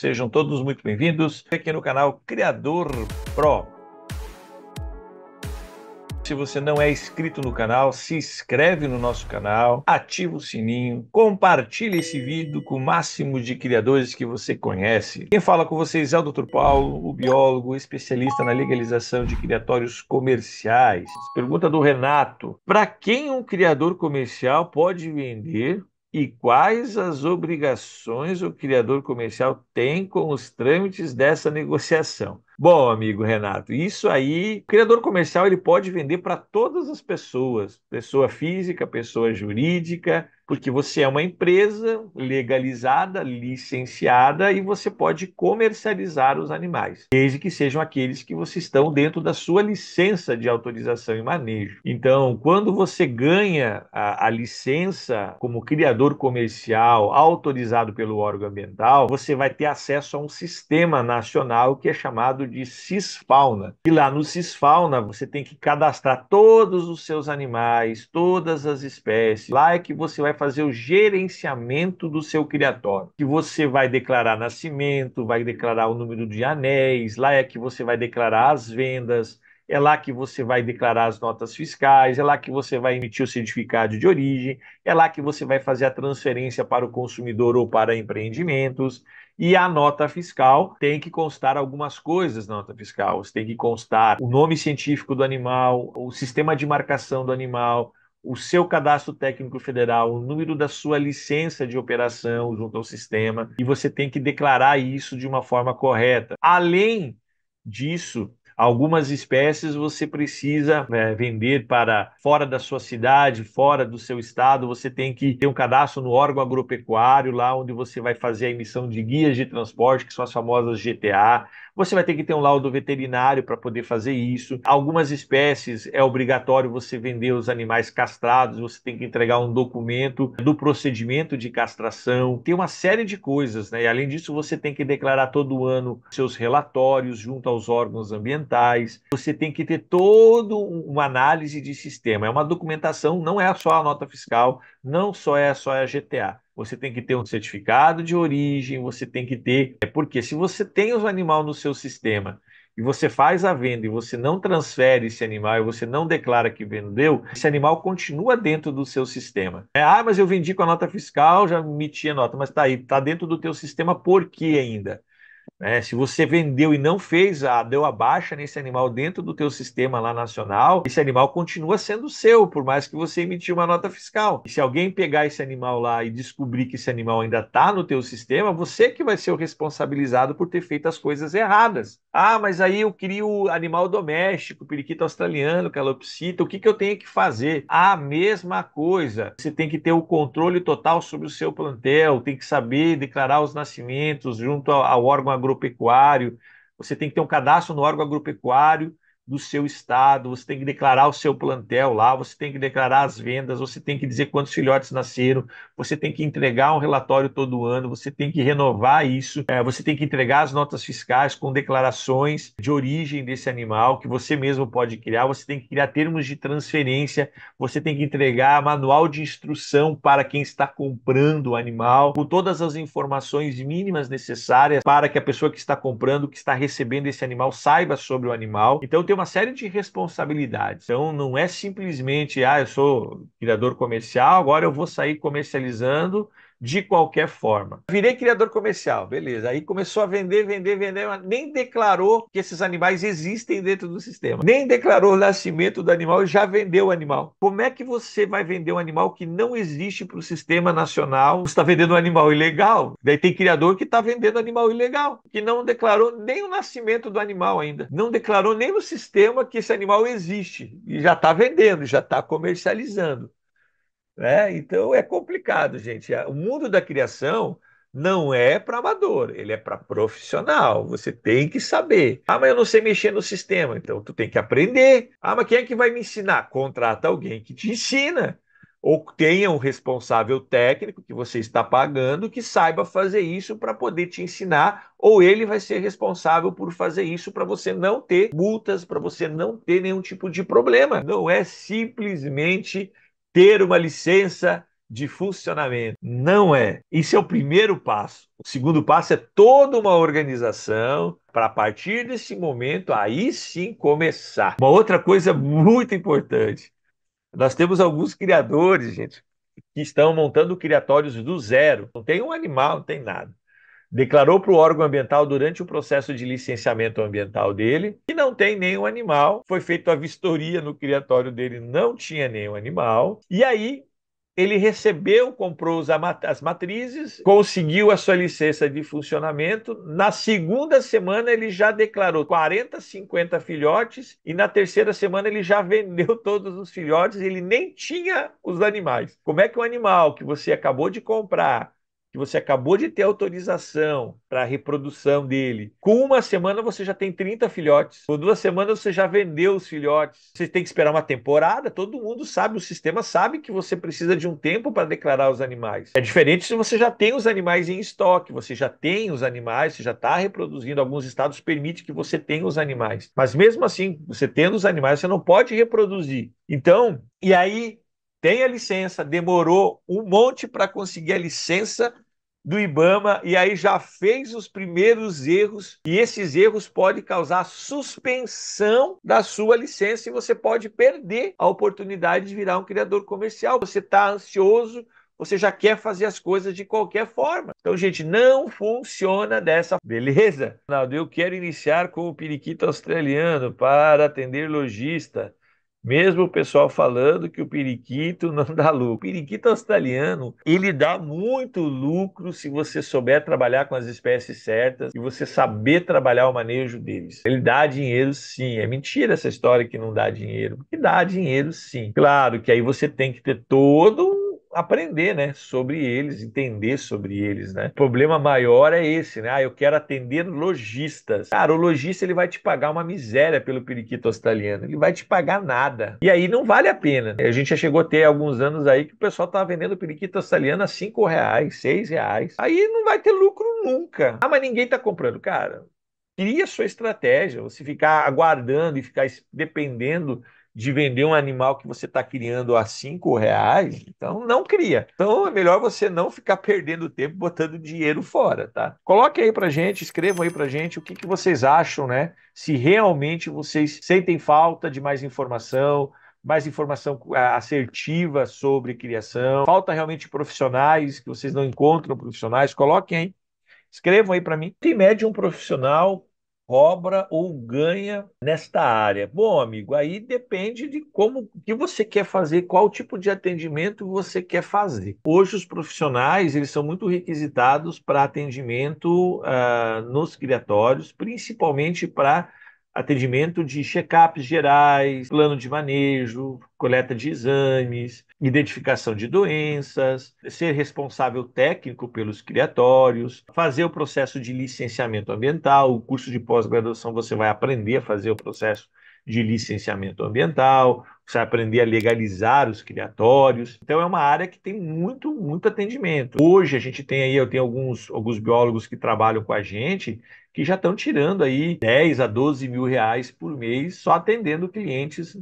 Sejam todos muito bem-vindos aqui no canal Criador Pro. Se você não é inscrito no canal, se inscreve no nosso canal, ativa o sininho, compartilhe esse vídeo com o máximo de criadores que você conhece. Quem fala com vocês é o Dr. Paulo, o biólogo especialista na legalização de criatórios comerciais. Pergunta do Renato: para quem um criador comercial pode vender e quais as obrigações o criador comercial tem com os trâmites dessa negociação. Bom, amigo Renato, isso aí, o criador comercial ele pode vender para todas as pessoas, pessoa física, pessoa jurídica, porque você é uma empresa legalizada, licenciada e você pode comercializar os animais, desde que sejam aqueles que você estão dentro da sua licença de autorização e manejo. Então, quando você ganha a, a licença como criador comercial autorizado pelo órgão ambiental, você vai ter acesso a um sistema nacional que é chamado de Cisfauna. E lá no Cisfauna você tem que cadastrar todos os seus animais, todas as espécies. Lá é que você vai vai fazer o gerenciamento do seu criatório. Que você vai declarar nascimento, vai declarar o número de anéis, lá é que você vai declarar as vendas, é lá que você vai declarar as notas fiscais, é lá que você vai emitir o certificado de origem, é lá que você vai fazer a transferência para o consumidor ou para empreendimentos. E a nota fiscal tem que constar algumas coisas na nota fiscal. Você tem que constar o nome científico do animal, o sistema de marcação do animal, o seu cadastro técnico federal, o número da sua licença de operação junto ao sistema, e você tem que declarar isso de uma forma correta. Além disso, Algumas espécies você precisa né, vender para fora da sua cidade, fora do seu estado, você tem que ter um cadastro no órgão agropecuário, lá onde você vai fazer a emissão de guias de transporte, que são as famosas GTA. Você vai ter que ter um laudo veterinário para poder fazer isso. Algumas espécies é obrigatório você vender os animais castrados, você tem que entregar um documento do procedimento de castração. Tem uma série de coisas, né? E além disso, você tem que declarar todo ano seus relatórios junto aos órgãos ambientais fundamentais. Você tem que ter toda uma análise de sistema. É uma documentação, não é só a nota fiscal, não só é só a GTA. Você tem que ter um certificado de origem, você tem que ter. É porque se você tem os animal no seu sistema e você faz a venda e você não transfere esse animal e você não declara que vendeu, esse animal continua dentro do seu sistema. É, ah, mas eu vendi com a nota fiscal, já emiti a nota, mas está aí, está dentro do teu sistema por que ainda? Né? Se você vendeu e não fez, a, ah, deu a baixa nesse animal dentro do teu sistema lá nacional, esse animal continua sendo seu, por mais que você emitiu uma nota fiscal. E se alguém pegar esse animal lá e descobrir que esse animal ainda está no teu sistema, você que vai ser o responsabilizado por ter feito as coisas erradas. Ah, mas aí eu crio animal doméstico, periquito australiano, calopsita, o que, que eu tenho que fazer? A mesma coisa. Você tem que ter o controle total sobre o seu plantel, tem que saber declarar os nascimentos junto ao, ao órgão agropecuário, você tem que ter um cadastro no órgão agropecuário, do seu estado, você tem que declarar o seu plantel lá, você tem que declarar as vendas, você tem que dizer quantos filhotes nasceram, você tem que entregar um relatório todo ano, você tem que renovar isso, é, você tem que entregar as notas fiscais com declarações de origem desse animal que você mesmo pode criar, você tem que criar termos de transferência, você tem que entregar manual de instrução para quem está comprando o animal, com todas as informações mínimas necessárias para que a pessoa que está comprando, que está recebendo esse animal, saiba sobre o animal. Então tem tem uma série de responsabilidades. Então, não é simplesmente, ah, eu sou criador comercial, agora eu vou sair comercializando de qualquer forma. Virei criador comercial, beleza. Aí começou a vender, vender, vender, mas nem declarou que esses animais existem dentro do sistema. Nem declarou o nascimento do animal e já vendeu o animal. Como é que você vai vender um animal que não existe para o sistema nacional? Você está vendendo um animal ilegal? Daí tem criador que está vendendo animal ilegal, que não declarou nem o nascimento do animal ainda. Não declarou nem no sistema que esse animal existe. E já está vendendo, já está comercializando. Né? Então é complicado, gente. O mundo da criação não é para amador, ele é para profissional. Você tem que saber. Ah, mas eu não sei mexer no sistema, então tu tem que aprender. Ah, mas quem é que vai me ensinar? Contrata alguém que te ensina. Ou tenha um responsável técnico que você está pagando que saiba fazer isso para poder te ensinar, ou ele vai ser responsável por fazer isso para você não ter multas, para você não ter nenhum tipo de problema. Não é simplesmente ter uma licença de funcionamento. Não é. Isso é o primeiro passo. O segundo passo é toda uma organização para a partir desse momento aí sim começar. Uma outra coisa muito importante. Nós temos alguns criadores, gente, que estão montando criatórios do zero. Não tem um animal, não tem nada declarou para o órgão ambiental durante o processo de licenciamento ambiental dele que não tem nenhum animal. Foi feita a vistoria no criatório dele, não tinha nenhum animal. E aí ele recebeu, comprou as matrizes, conseguiu a sua licença de funcionamento. Na segunda semana, ele já declarou 40, 50 filhotes, e na terceira semana, ele já vendeu todos os filhotes, ele nem tinha os animais. Como é que um animal que você acabou de comprar que você acabou de ter autorização para a reprodução dele, com uma semana você já tem 30 filhotes, com duas semanas você já vendeu os filhotes. Você tem que esperar uma temporada, todo mundo sabe, o sistema sabe que você precisa de um tempo para declarar os animais. É diferente se você já tem os animais em estoque, você já tem os animais, você já está reproduzindo. Alguns estados permitem que você tenha os animais. Mas mesmo assim, você tendo os animais, você não pode reproduzir. Então, e aí tem a licença, demorou um monte para conseguir a licença do Ibama e aí já fez os primeiros erros e esses erros podem causar suspensão da sua licença e você pode perder a oportunidade de virar um criador comercial. Você está ansioso, você já quer fazer as coisas de qualquer forma. Então, gente, não funciona dessa beleza. Ronaldo, eu quero iniciar com o periquito australiano para atender lojista mesmo o pessoal falando que o periquito não dá lucro. O periquito australiano, ele dá muito lucro se você souber trabalhar com as espécies certas e você saber trabalhar o manejo deles. Ele dá dinheiro sim. É mentira essa história que não dá dinheiro. Porque dá dinheiro sim. Claro que aí você tem que ter todo aprender, né, sobre eles, entender sobre eles, né? O problema maior é esse, né? Ah, eu quero atender lojistas. Cara, o lojista ele vai te pagar uma miséria pelo periquito australiano, ele vai te pagar nada. E aí não vale a pena. A gente já chegou a ter alguns anos aí que o pessoal tava vendendo periquito australiano a cinco reais, seis reais. Aí não vai ter lucro nunca. Ah, mas ninguém tá comprando, cara. Cria sua estratégia. Você ficar aguardando e ficar dependendo de vender um animal que você está criando a cinco reais, então não cria. Então é melhor você não ficar perdendo tempo botando dinheiro fora, tá? Coloque aí para gente, escrevam aí para gente o que, que vocês acham, né? Se realmente vocês sentem falta de mais informação, mais informação é, assertiva sobre criação, falta realmente profissionais que vocês não encontram profissionais, coloquem aí. Escrevam aí para mim. Tem médium profissional cobra ou ganha nesta área? Bom, amigo, aí depende de como que você quer fazer, qual tipo de atendimento você quer fazer. Hoje os profissionais eles são muito requisitados para atendimento uh, nos criatórios, principalmente para atendimento de check-ups gerais, plano de manejo, coleta de exames, identificação de doenças, ser responsável técnico pelos criatórios, fazer o processo de licenciamento ambiental, o curso de pós-graduação você vai aprender a fazer o processo de licenciamento ambiental, você vai aprender a legalizar os criatórios. Então é uma área que tem muito, muito atendimento. Hoje a gente tem aí, eu tenho alguns, alguns biólogos que trabalham com a gente que já estão tirando aí 10 a 12 mil reais por mês só atendendo clientes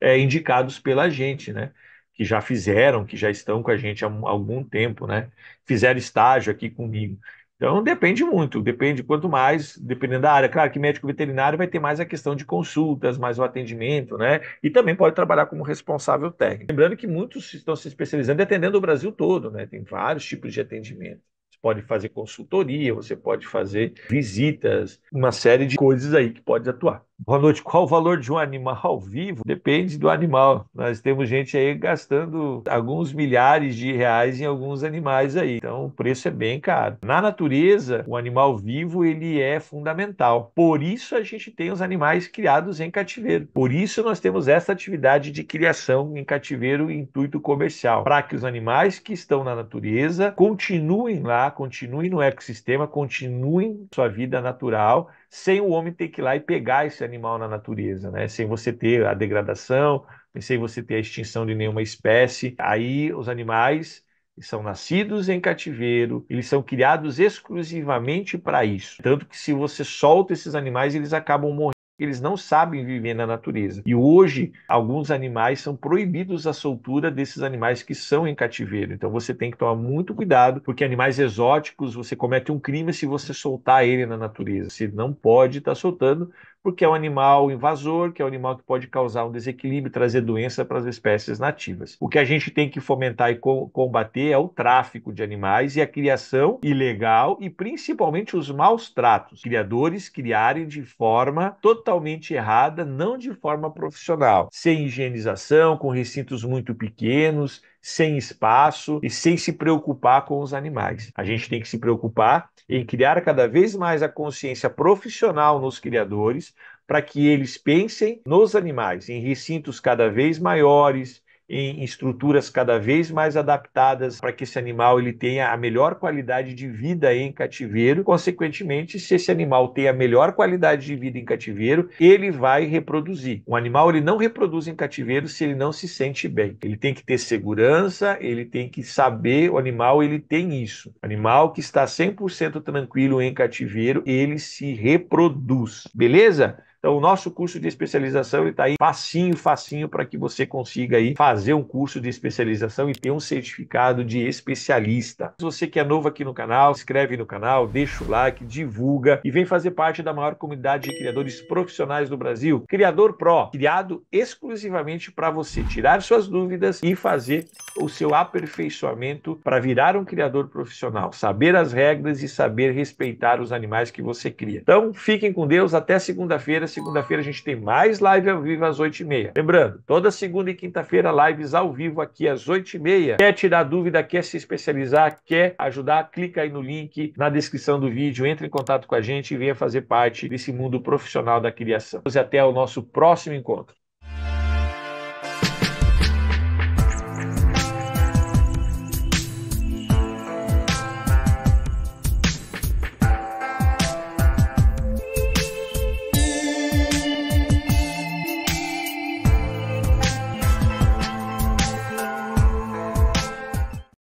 é, indicados pela gente, né? que já fizeram, que já estão com a gente há algum tempo, né? Fizeram estágio aqui comigo. Então depende muito, depende quanto mais, dependendo da área. Claro que médico veterinário vai ter mais a questão de consultas, mais o atendimento, né? E também pode trabalhar como responsável técnico. Lembrando que muitos estão se especializando e atendendo o Brasil todo, né? Tem vários tipos de atendimento. Você pode fazer consultoria, você pode fazer visitas, uma série de coisas aí que pode atuar. Boa noite. Qual o valor de um animal vivo? Depende do animal. Nós temos gente aí gastando alguns milhares de reais em alguns animais aí. Então o preço é bem caro. Na natureza, o animal vivo ele é fundamental. Por isso a gente tem os animais criados em cativeiro. Por isso nós temos essa atividade de criação em cativeiro em intuito comercial, para que os animais que estão na natureza continuem lá, continuem no ecossistema, continuem sua vida natural, sem o homem ter que ir lá e pegar esse animal na natureza, né? Sem você ter a degradação, sem você ter a extinção de nenhuma espécie. Aí os animais são nascidos em cativeiro, eles são criados exclusivamente para isso. Tanto que se você solta esses animais, eles acabam morrendo. Eles não sabem viver na natureza. E hoje, alguns animais são proibidos a soltura desses animais que são em cativeiro. Então você tem que tomar muito cuidado, porque animais exóticos, você comete um crime se você soltar ele na natureza. Você não pode estar tá soltando, porque é um animal invasor, que é um animal que pode causar um desequilíbrio, trazer doença para as espécies nativas. O que a gente tem que fomentar e co combater é o tráfico de animais e a criação ilegal e principalmente os maus tratos. Criadores criarem de forma totalmente errada, não de forma profissional, sem higienização, com recintos muito pequenos, sem espaço e sem se preocupar com os animais. A gente tem que se preocupar em criar cada vez mais a consciência profissional nos criadores para que eles pensem nos animais, em recintos cada vez maiores, em estruturas cada vez mais adaptadas para que esse animal ele tenha a melhor qualidade de vida em cativeiro. Consequentemente, se esse animal tem a melhor qualidade de vida em cativeiro, ele vai reproduzir. Um animal ele não reproduz em cativeiro se ele não se sente bem. Ele tem que ter segurança, ele tem que saber, o animal ele tem isso. O animal que está 100% tranquilo em cativeiro, ele se reproduz. Beleza? Então, o nosso curso de especialização está aí facinho, facinho para que você consiga aí fazer um curso de especialização e ter um certificado de especialista. Se você que é novo aqui no canal, inscreve no canal, deixa o like, divulga e vem fazer parte da maior comunidade de criadores profissionais do Brasil, Criador Pro, criado exclusivamente para você tirar suas dúvidas e fazer o seu aperfeiçoamento para virar um criador profissional, saber as regras e saber respeitar os animais que você cria. Então, fiquem com Deus até segunda-feira segunda-feira a gente tem mais live ao vivo às 8h30. Lembrando, toda segunda e quinta-feira lives ao vivo aqui às 8h30. Quer tirar dúvida, quer se especializar, quer ajudar, clica aí no link na descrição do vídeo, entre em contato com a gente e venha fazer parte desse mundo profissional da criação. E até o nosso próximo encontro.